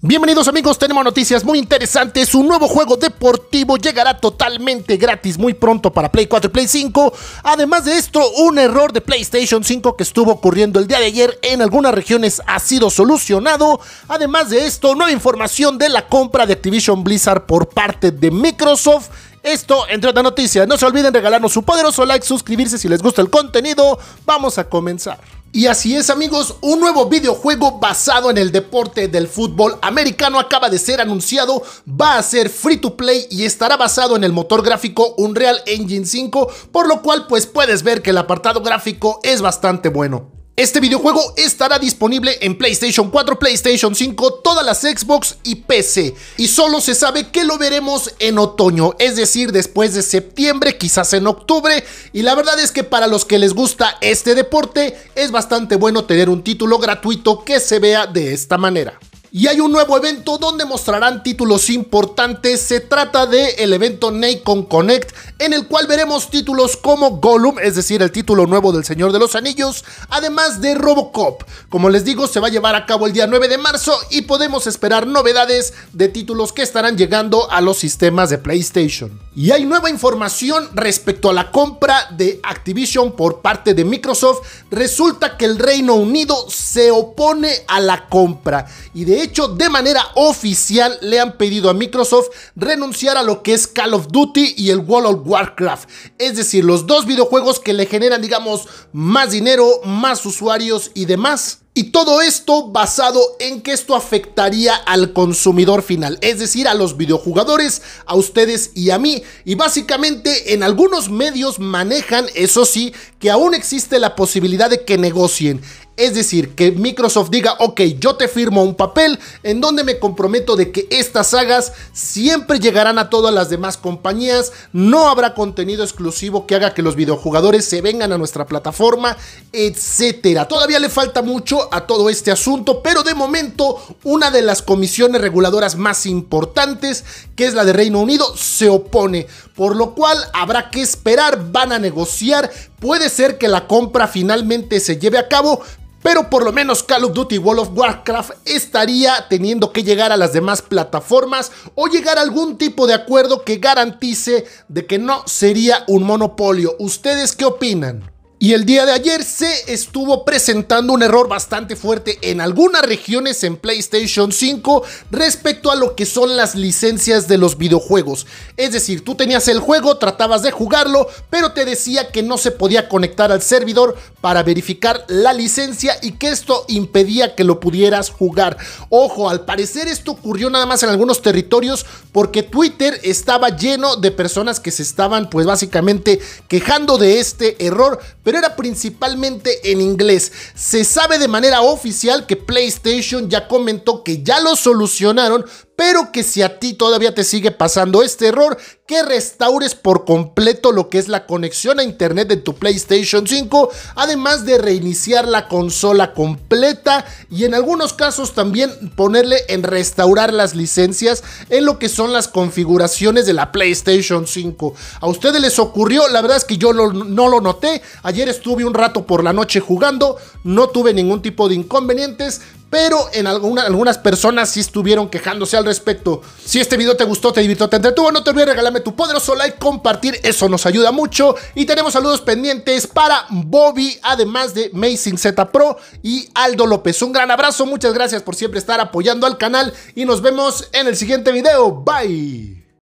Bienvenidos amigos, tenemos noticias muy interesantes. Un nuevo juego deportivo llegará totalmente gratis muy pronto para Play 4 y Play 5. Además de esto, un error de PlayStation 5 que estuvo ocurriendo el día de ayer en algunas regiones ha sido solucionado. Además de esto, nueva información de la compra de Activision Blizzard por parte de Microsoft. Esto, entre otras noticias, no se olviden regalarnos su poderoso like, suscribirse si les gusta el contenido. Vamos a comenzar. Y así es amigos, un nuevo videojuego basado en el deporte del fútbol americano acaba de ser anunciado, va a ser free to play y estará basado en el motor gráfico Unreal Engine 5, por lo cual pues puedes ver que el apartado gráfico es bastante bueno. Este videojuego estará disponible en PlayStation 4, PlayStation 5, todas las Xbox y PC. Y solo se sabe que lo veremos en otoño, es decir, después de septiembre, quizás en octubre. Y la verdad es que para los que les gusta este deporte, es bastante bueno tener un título gratuito que se vea de esta manera. Y hay un nuevo evento donde mostrarán títulos importantes. Se trata del el evento Nacon Connect, en el cual veremos títulos como Gollum, es decir, el título nuevo del Señor de los Anillos, además de Robocop. Como les digo, se va a llevar a cabo el día 9 de marzo y podemos esperar novedades de títulos que estarán llegando a los sistemas de PlayStation. Y hay nueva información respecto a la compra de Activision por parte de Microsoft. Resulta que el Reino Unido se opone a la compra y de de hecho, de manera oficial le han pedido a Microsoft renunciar a lo que es Call of Duty y el World of Warcraft. Es decir, los dos videojuegos que le generan, digamos, más dinero, más usuarios y demás. Y todo esto basado en que esto afectaría al consumidor final, es decir, a los videojugadores, a ustedes y a mí. Y básicamente en algunos medios manejan, eso sí, que aún existe la posibilidad de que negocien. Es decir, que Microsoft diga, ok, yo te firmo un papel en donde me comprometo de que estas sagas siempre llegarán a todas las demás compañías, no habrá contenido exclusivo que haga que los videojugadores se vengan a nuestra plataforma, etcétera. Todavía le falta mucho a todo este asunto, pero de momento una de las comisiones reguladoras más importantes, que es la de Reino Unido, se opone, por lo cual habrá que esperar, van a negociar, puede ser que la compra finalmente se lleve a cabo, pero por lo menos Call of Duty World of Warcraft estaría teniendo que llegar a las demás plataformas o llegar a algún tipo de acuerdo que garantice de que no sería un monopolio. ¿Ustedes qué opinan? Y el día de ayer se estuvo presentando un error bastante fuerte en algunas regiones en PlayStation 5 respecto a lo que son las licencias de los videojuegos. Es decir, tú tenías el juego, tratabas de jugarlo, pero te decía que no se podía conectar al servidor para verificar la licencia y que esto impedía que lo pudieras jugar. Ojo, al parecer esto ocurrió nada más en algunos territorios porque Twitter estaba lleno de personas que se estaban pues básicamente quejando de este error pero era principalmente en inglés. Se sabe de manera oficial que PlayStation ya comentó que ya lo solucionaron, pero que si a ti todavía te sigue pasando este error, que restaures por completo lo que es la conexión a internet de tu PlayStation 5, además de reiniciar la consola completa y en algunos casos también ponerle en restaurar las licencias en lo que son las configuraciones de la PlayStation 5. A ustedes les ocurrió, la verdad es que yo no, lo noté, ayer estuve un rato por la noche jugando, no tuve ningún tipo de inconvenientes, pero en algunas personas sí estuvieron quejándose al respecto. Si este video te gustó, te divirtió, te entretuvo, no te olvides regalarme tu poderoso like, compartir, eso nos ayuda mucho. Y tenemos saludos pendientes para Bobby, además de Amazing Z Pro y Aldo López. Un gran abrazo, muchas gracias por siempre estar apoyando al canal y nos vemos en el siguiente video. Bye.